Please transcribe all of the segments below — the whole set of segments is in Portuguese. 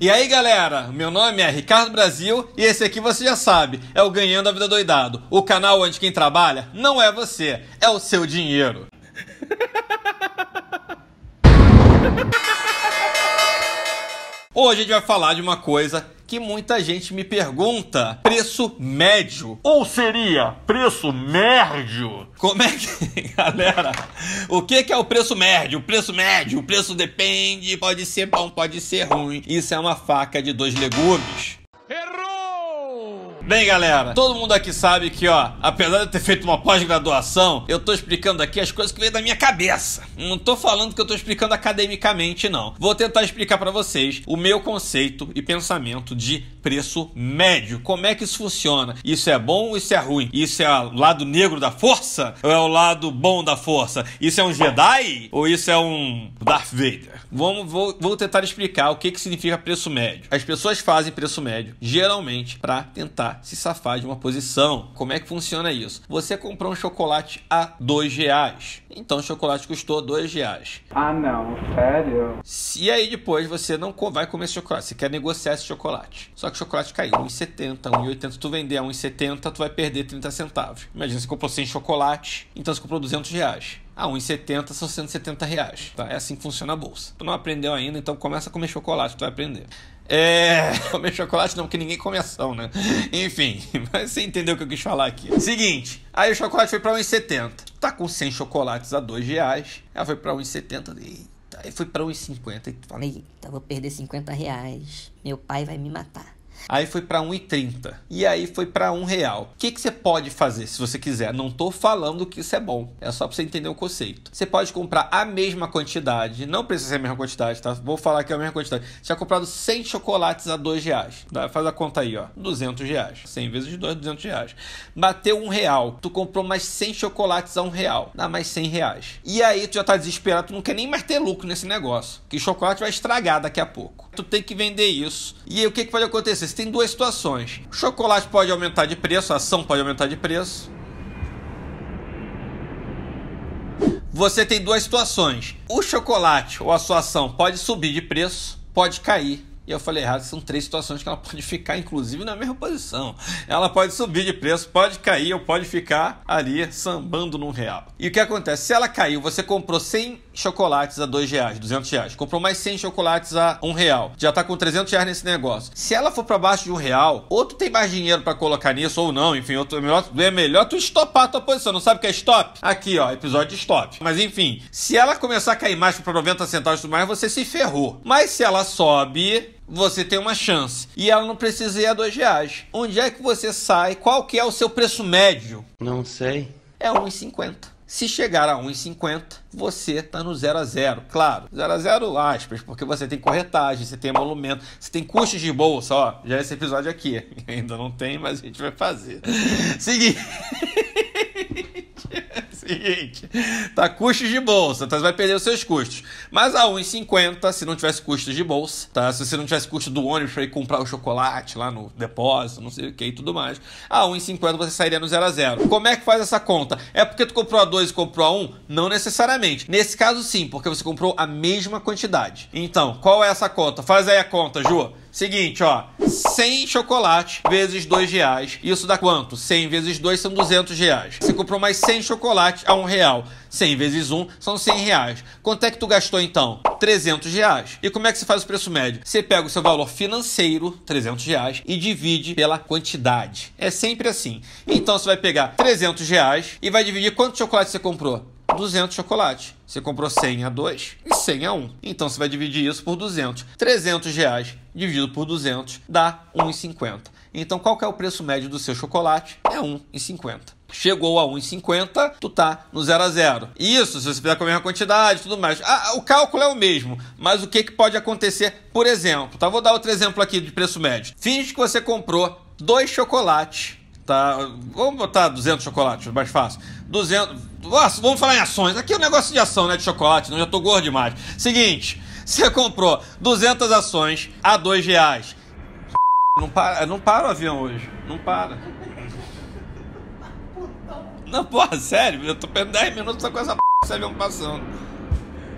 E aí galera, meu nome é Ricardo Brasil e esse aqui você já sabe, é o Ganhando a Vida Doidado, o canal onde quem trabalha não é você, é o seu dinheiro. Hoje a gente vai falar de uma coisa que muita gente me pergunta: preço médio. Ou seria preço médio? Como é que. Galera, o que, é o preço médio? O preço médio, o preço depende, pode ser bom, pode ser ruim. Isso é uma faca de dois legumes. Bem, galera, todo mundo aqui sabe que, ó, apesar de eu ter feito uma pós-graduação, eu tô explicando aqui as coisas que veio da minha cabeça. Não tô falando que eu tô explicando academicamente, não. Vou tentar explicar para vocês o meu conceito e pensamento de preço médio. Como é que isso funciona? Isso é bom ou isso é ruim? Isso é o lado negro da força ou é o lado bom da força? Isso é um Jedi ou isso é um Darth Vader? Vamos, vou, vou tentar explicar o que, que significa preço médio. As pessoas fazem preço médio geralmente para tentar se safar de uma posição. Como é que funciona isso? Você comprou um chocolate a dois reais. Então o chocolate custou dois reais. Ah não, sério? E aí depois você não vai comer esse chocolate. Você quer negociar esse chocolate. Só que chocolate caiu 1,70, 1,80. Tu vender a 1,70, tu vai perder 30 centavos. Imagina, você comprou 100 chocolate, então você comprou 200 reais. A 1,70 são 170 reais. Tá? É assim que funciona a bolsa. Tu não aprendeu ainda, então começa a comer chocolate, tu vai aprender. É. Comer chocolate não, porque ninguém come ação, né? Enfim, mas você entendeu o que eu quis falar aqui. Seguinte, aí o chocolate foi pra 1,70. Tá com 100 chocolates a 2 reais. Ela foi pra 1,70. Eita, aí foi pra 1,50. E tu fala, eita, vou perder 50 reais. Meu pai vai me matar. Aí foi para 1,30. E aí foi para um real. O que, que você pode fazer se você quiser? Não tô falando que isso é bom. É só para você entender o conceito. Você pode comprar a mesma quantidade. Não precisa ser a mesma quantidade, tá? Vou falar que é a mesma quantidade. Você já comprado 100 chocolates a 2 reais. Tá? Faz a conta aí, ó. 200 reais. 100 vezes 2, 200 reais. Bateu um real. Tu comprou mais 100 chocolates a um real. Dá mais 100 reais. E aí tu já tá desesperado. Tu não quer nem mais ter lucro nesse negócio. Que chocolate vai estragar daqui a pouco tu tem que vender isso. E aí, o que, que pode acontecer? Você tem duas situações. O chocolate pode aumentar de preço, a ação pode aumentar de preço. Você tem duas situações. O chocolate ou a sua ação pode subir de preço, pode cair. E eu falei errado, são três situações que ela pode ficar, inclusive, na mesma posição. Ela pode subir de preço, pode cair ou pode ficar ali sambando num real. E o que acontece? Se ela caiu, você comprou 100 chocolates a 2 reais, 200 reais. Comprou mais 100 chocolates a 1 real. Já tá com 300 reais nesse negócio. Se ela for para baixo de 1 real, ou tu tem mais dinheiro para colocar nisso ou não, enfim, outro, é, melhor, é melhor tu estopar a tua posição. Não sabe o que é stop? Aqui, ó, episódio de stop. Mas enfim, se ela começar a cair mais para 90 centavos e tudo mais, você se ferrou. Mas se ela sobe, você tem uma chance. E ela não precisa ir a dois reais. Onde é que você sai? Qual que é o seu preço médio? Não sei. É 1,50. Se chegar a 1,50, você está no 0 a 0. Claro, 0 a 0 aspas, porque você tem corretagem, você tem emolumento, você tem custos de bolsa, ó. Já é esse episódio aqui. Ainda não tem, mas a gente vai fazer. Seguinte. seguinte, tá custos de bolsa, então Você vai perder os seus custos. Mas a 1,50, se não tivesse custos de bolsa, tá? Se você não tivesse custo do ônibus para ir comprar o chocolate lá no depósito, não sei o que e tudo mais, a 1,50 você sairia no 0 a 0. Como é que faz essa conta? É porque tu comprou a 2 e comprou a 1? Não necessariamente. Nesse caso sim, porque você comprou a mesma quantidade. Então, qual é essa conta? Faz aí a conta, Ju. Seguinte, ó, 100 chocolate vezes 2 reais. Isso dá quanto? 100 vezes 2 são 200 reais. Você comprou mais 100 chocolate a 1 real. 100 vezes 1 são 100 reais. Quanto é que tu gastou então? 300 reais. E como é que você faz o preço médio? Você pega o seu valor financeiro, 300 reais, e divide pela quantidade. É sempre assim. Então você vai pegar 300 reais e vai dividir quanto chocolate você comprou? 200 chocolates. Você comprou 100 a 2 e 100 a 1. Então você vai dividir isso por 200. 300 reais dividido por 200 dá 1,50. Então qual é o preço médio do seu chocolate? É 1,50. Chegou a 1,50, tu tá no 0 a 0. Isso, se você fizer com a mesma quantidade e tudo mais. Ah, o cálculo é o mesmo, mas o que, que pode acontecer? Por exemplo, tá? Vou dar outro exemplo aqui de preço médio. Finge que você comprou dois chocolates tá? Vamos botar 200 chocolates, mais fácil. 200. Nossa, vamos falar em ações. Aqui é um negócio de ação, né? De chocolate, não já tô gordo demais. Seguinte, você comprou 200 ações a 2 reais. Não para, não para o avião hoje. Não para. Não, porra, sério, eu tô perdendo 10 minutos só com essa p... esse avião passando.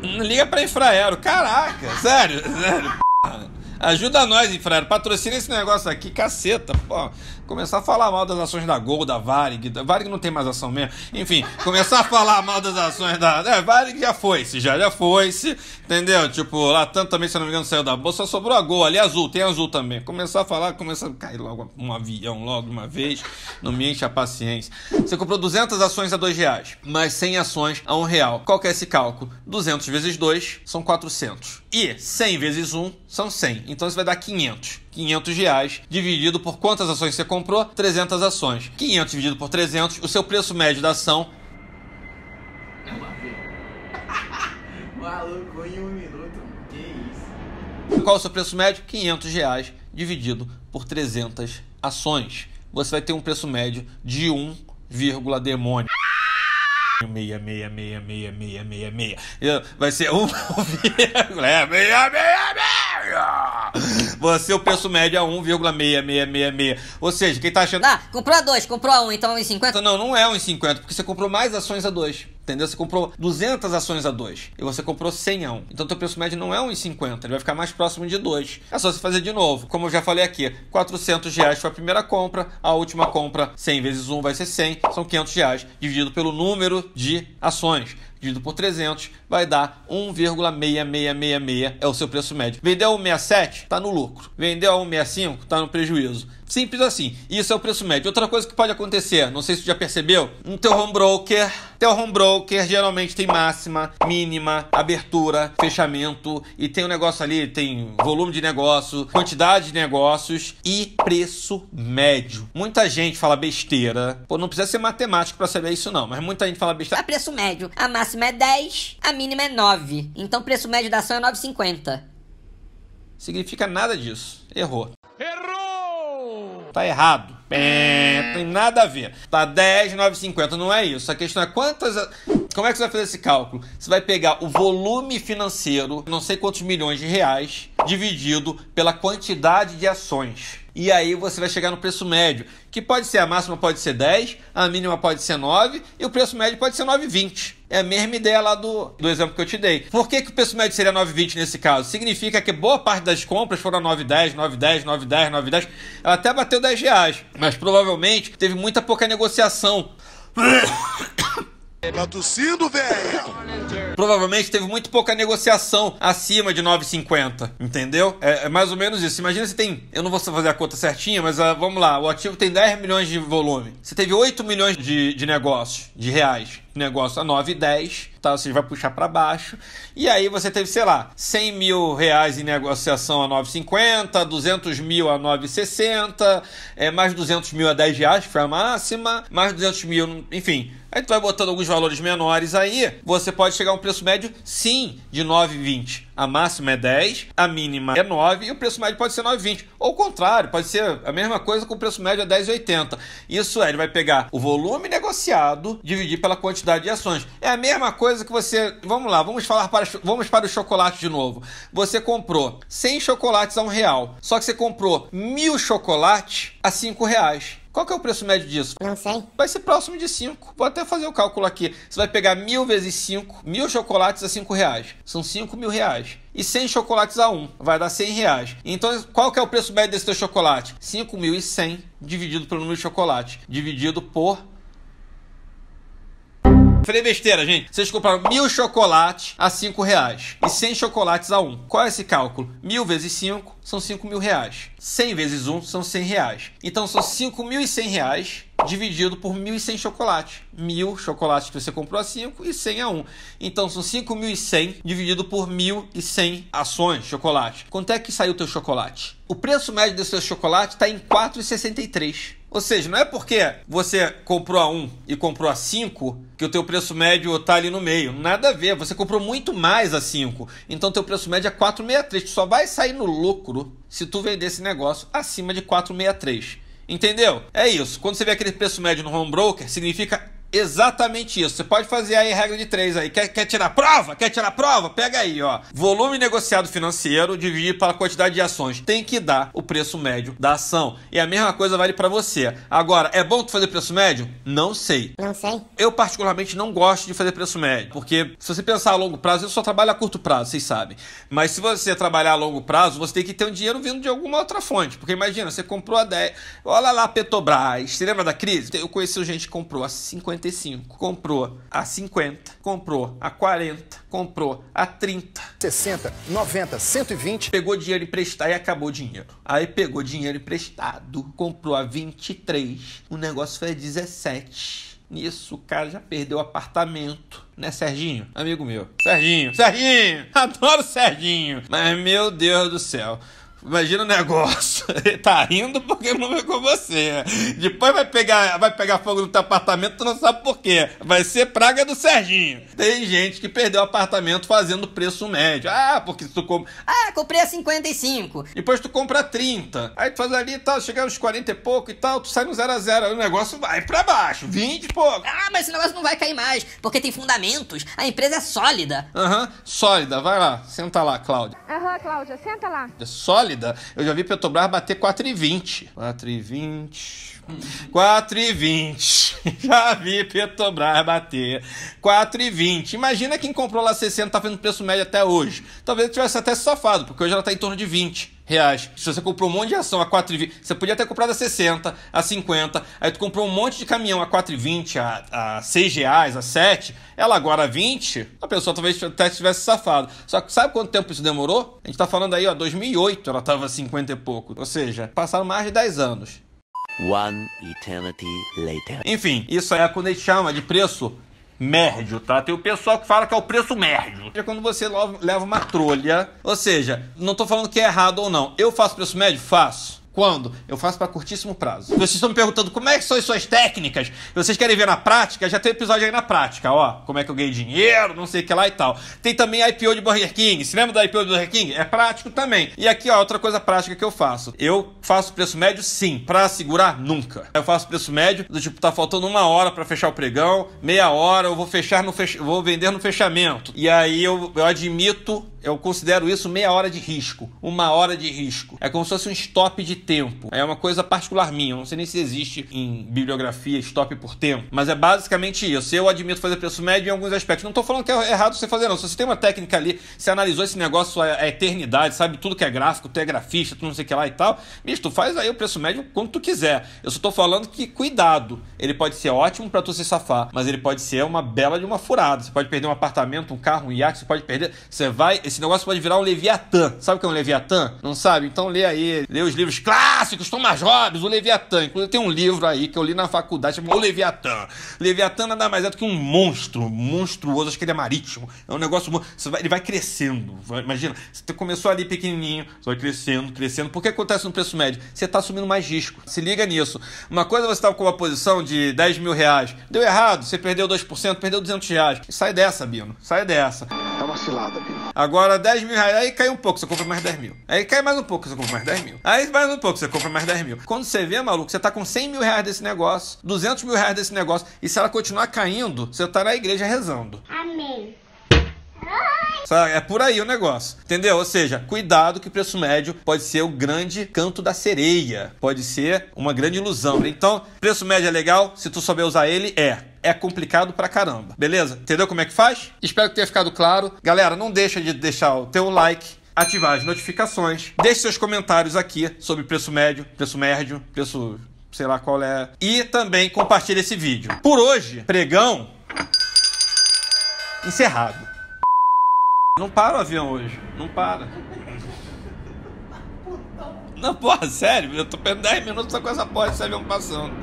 Liga pra Infraero, caraca, sério, sério. Ajuda nós, infeliz. Patrocina esse negócio aqui, caceta. Pô, começar a falar mal das ações da Gol, da Varig. Varig não tem mais ação mesmo. Enfim, começar a falar mal das ações da. É, Varig já foi, se já, já foi, se. Entendeu? Tipo, lá tanto também, se não me engano, saiu da bolsa, sobrou a Gol ali, azul, tem azul também. Começar a falar, começar a cair logo um avião, logo uma vez. Não me enche a paciência. Você comprou 200 ações a 2 reais, mas 100 ações a 1 real. Qual que é esse cálculo? 200 vezes 2 são 400. E 100 vezes 1 são 100. Então isso vai dar 500. 500 reais dividido por quantas ações você comprou? 300 ações. 500 dividido por 300, o seu preço médio da ação. Maluco, em um minuto, que isso? Qual é o seu preço médio? 500 reais dividido por 300 ações. Você vai ter um preço médio de 1, demônio meia, meia, meia, meia, meia, meia, meia. Vai ser um é, meia, meia, meia. Você, o preço médio é 1,6666. Ou seja, quem tá achando. Ah, comprou a 2, comprou a 1, um, então 1,50? Não, não é 1,50, porque você comprou mais ações a 2. Entendeu? Você comprou 200 ações a 2 e você comprou 100 a 1. Então, teu preço médio não é 1,50, ele vai ficar mais próximo de 2. É só você fazer de novo. Como eu já falei aqui, 400 reais foi a primeira compra, a última compra 100 vezes 1 vai ser 100, são 500 reais, dividido pelo número de ações dividido por 300 vai dar 1,6666 é o seu preço médio. Vendeu a 167, está no lucro. Vendeu a 165, está no prejuízo. Simples assim. Isso é o preço médio. Outra coisa que pode acontecer, não sei se você já percebeu, no teu home broker, teu home broker geralmente tem máxima, mínima, abertura, fechamento e tem um negócio ali, tem volume de negócio, quantidade de negócios e preço médio. Muita gente fala besteira. Pô, não precisa ser matemático para saber isso não, mas muita gente fala besteira. A preço médio. A massa máxima é 10, a mínima é 9. Então o preço médio da ação é 9,50. Significa nada disso. Errou. Errou! Tá errado. Não tem nada a ver. Tá 10, 9,50. Não é isso. A questão é quantas. Como é que você vai fazer esse cálculo? Você vai pegar o volume financeiro, não sei quantos milhões de reais, dividido pela quantidade de ações. E aí você vai chegar no preço médio, que pode ser a máxima pode ser 10, a mínima pode ser 9 e o preço médio pode ser 9,20. É a mesma ideia lá do, do exemplo que eu te dei. Por que, que o preço médio seria 9,20 nesse caso? Significa que boa parte das compras foram 9,10, 9,10, 9,10, 9,10. Ela até bateu 10 reais, mas provavelmente teve muita pouca negociação. Tá tossindo, velho! Provavelmente teve muito pouca negociação acima de 9,50, entendeu? É, é, mais ou menos isso. Imagina se tem. Eu não vou fazer a conta certinha, mas uh, vamos lá. O ativo tem 10 milhões de volume. Você teve 8 milhões de, de negócios, de reais. Negócio a 9,10, tá? Você vai puxar para baixo. E aí você teve, sei lá, 100 mil reais em negociação a 9,50, 200 mil a 9,60, é, mais 200 mil a 10 reais, que foi a máxima, mais 200 mil, enfim. Aí tu vai botando alguns valores menores aí, você pode chegar a um preço médio, sim, de 9,20. A máxima é 10, a mínima é 9 e o preço médio pode ser 9,20. Ou o contrário, pode ser a mesma coisa com o preço médio é 10,80. Isso é, ele vai pegar o volume negociado, dividir pela quantidade de ações. É a mesma coisa que você, vamos lá, vamos falar para vamos para o chocolate de novo. Você comprou 100 chocolates a um real, só que você comprou mil chocolates a cinco reais. Qual que é o preço médio disso? Não sei. Vai ser próximo de 5. Vou até fazer o cálculo aqui. Você vai pegar mil vezes 5, mil chocolates a 5 reais. São 5 mil reais. E 100 chocolates a 1, um, vai dar 100 reais. Então, qual que é o preço médio desse teu chocolate? 5.100 dividido pelo número de chocolate, dividido por Falei besteira, gente. Vocês compraram mil chocolates a cinco reais e 100 chocolates a um. Qual é esse cálculo? Mil vezes cinco são cinco mil reais. Cem vezes um são cem reais. Então são cinco mil e cem reais dividido por 1.100 chocolates. Mil chocolates que você comprou a 5 e 100 a 1. Então são 5.100 dividido por 1.100 ações de chocolate. Quanto é que saiu o teu chocolate? O preço médio do seu chocolate está em 4,63. Ou seja, não é porque você comprou a 1 e comprou a 5 que o teu preço médio está ali no meio. Nada a ver, você comprou muito mais a 5. Então teu preço médio é 463. Tu só vai sair no lucro se tu vender esse negócio acima de 463. Entendeu? É isso. Quando você vê aquele preço médio no home broker, significa Exatamente isso. Você pode fazer aí a regra de três aí. Quer, quer tirar prova? Quer tirar prova? Pega aí, ó. Volume negociado financeiro dividido pela quantidade de ações. Tem que dar o preço médio da ação. E a mesma coisa vale para você. Agora, é bom tu fazer preço médio? Não sei. Não sei. Eu particularmente não gosto de fazer preço médio, porque se você pensar a longo prazo, eu só trabalho a curto prazo, vocês sabem. Mas se você trabalhar a longo prazo, você tem que ter um dinheiro vindo de alguma outra fonte. Porque imagina, você comprou a 10. Olha lá Petrobras. Você lembra da crise? Eu conheci gente que comprou a 50 55, comprou a 50, comprou a 40, comprou a 30, 60, 90, 120, pegou dinheiro emprestado e acabou o dinheiro. Aí pegou dinheiro emprestado, comprou a 23, o negócio foi a 17. Nisso, o cara já perdeu o apartamento. Né, Serginho? Amigo meu. Serginho, Serginho! Adoro Serginho! Mas, meu Deus do céu. Imagina o negócio. Ele tá rindo porque não veio com você. Depois vai pegar, vai pegar fogo no teu apartamento, tu não sabe por quê. Vai ser praga do Serginho. Tem gente que perdeu o apartamento fazendo preço médio. Ah, porque tu compra. Ah, comprei a 55. Depois tu compra a 30. Aí tu faz ali e tal, chega nos 40 e pouco e tal, tu sai no 0 a 0 O negócio vai pra baixo, 20 e pouco. Ah, mas esse negócio não vai cair mais, porque tem fundamentos. A empresa é sólida. Aham, uhum, sólida. Vai lá, senta lá, Cláudia. Aham, uhum, Cláudia, senta lá. É sólida? sólida. Eu já vi Petrobras bater 4,20. 4,20. 4,20. Já vi Petrobras bater 4,20. Imagina quem comprou lá 60, tá vendo preço médio até hoje. Talvez tivesse até safado, porque hoje ela tá em torno de 20 reais. Se você comprou um monte de ação a 4,20, você podia ter comprado a 60, a 50, aí tu comprou um monte de caminhão a 4,20, a, a 6 reais, a 7, ela agora a 20, a pessoa talvez até tivesse safado. Só que sabe quanto tempo isso demorou? A gente tá falando aí, ó, 2008 ela tava 50 e pouco. Ou seja, passaram mais de 10 anos. One eternity later. Enfim, isso aí é quando a gente chama de preço médio, tá? Tem o pessoal que fala que é o preço médio. É quando você leva uma trolha. Ou seja, não tô falando que é errado ou não. Eu faço preço médio? Faço. Quando? Eu faço para curtíssimo prazo. Vocês estão me perguntando como é que são as suas técnicas? Vocês querem ver na prática? Já tem episódio aí na prática, ó. Como é que eu ganhei dinheiro, não sei o que lá e tal. Tem também IPO de Burger King. Se lembra da IPO de Burger King? É prático também. E aqui, ó, outra coisa prática que eu faço. Eu faço preço médio sim, para segurar nunca. Eu faço preço médio do tipo, tá faltando uma hora para fechar o pregão, meia hora, eu vou fechar no fech... vou vender no fechamento. E aí eu, eu admito eu considero isso meia hora de risco, uma hora de risco. É como se fosse um stop de tempo. É uma coisa particular minha, eu não sei nem se existe em bibliografia stop por tempo, mas é basicamente isso. Eu admito fazer preço médio em alguns aspectos. Não estou falando que é errado você fazer, não. Se você tem uma técnica ali, você analisou esse negócio a eternidade, sabe tudo que é gráfico, tu é grafista, tu não sei o que lá e tal, bicho, tu faz aí o preço médio quanto tu quiser. Eu só estou falando que cuidado, ele pode ser ótimo para tu se safar, mas ele pode ser uma bela de uma furada. Você pode perder um apartamento, um carro, um iate, você pode perder, você vai esse negócio pode virar um Leviatã. Sabe o que é um Leviatã? Não sabe? Então lê aí, lê os livros clássicos, Thomas Hobbes, o Leviatã. Inclusive tem um livro aí que eu li na faculdade, chamado O Leviatã. Leviatã nada mais é do que um monstro, monstruoso, acho que ele é marítimo. É um negócio, ele vai crescendo. Imagina, você tá, começou ali pequenininho, você vai crescendo, crescendo. Por que acontece no preço médio? Você está assumindo mais risco. Se liga nisso. Uma coisa é você estava tá com uma posição de 10 mil reais, deu errado, você perdeu 2%, perdeu 200 reais. Sai dessa, Bino, sai dessa. É tá uma cilada, viu? Agora 10 mil reais, aí cai um pouco, você compra mais 10 mil. Aí cai mais um pouco, você compra mais 10 mil. Aí mais um pouco, você compra mais 10 mil. Quando você vê, maluco, você tá com 100 mil reais desse negócio, 200 mil reais desse negócio, e se ela continuar caindo, você tá na igreja rezando. Amém. É por aí o negócio. Entendeu? Ou seja, cuidado que o preço médio pode ser o grande canto da sereia. Pode ser uma grande ilusão. Né? Então, preço médio é legal, se tu souber usar ele, é é complicado pra caramba. Beleza? Entendeu como é que faz? Espero que tenha ficado claro. Galera, não deixa de deixar o teu like. Ativar as notificações, deixe seus comentários aqui sobre preço médio, preço médio, preço sei lá qual é. E também compartilhe esse vídeo. Por hoje, pregão encerrado. Não para o avião hoje. Não para. Não, porra, sério, eu tô perdendo 10 minutos só com essa porra desse avião passando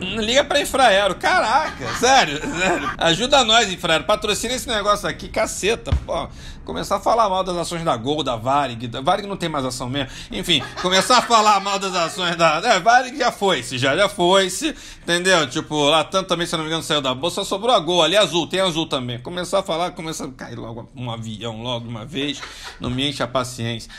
liga pra Infraero. Caraca, sério, sério. Ajuda nós, Infraero. Patrocina esse negócio aqui, caceta. Pô, começar a falar mal das ações da Gol, da Varig. Varig não tem mais ação mesmo. Enfim, começar a falar mal das ações da. É, Varig já foi, se já, já foi, se. Entendeu? Tipo, lá tanto também, se não me engano, saiu da bolsa, só sobrou a Gol. Ali azul, tem azul também. Começar a falar, começa a cair logo um avião, logo uma vez. Não me enche a paciência.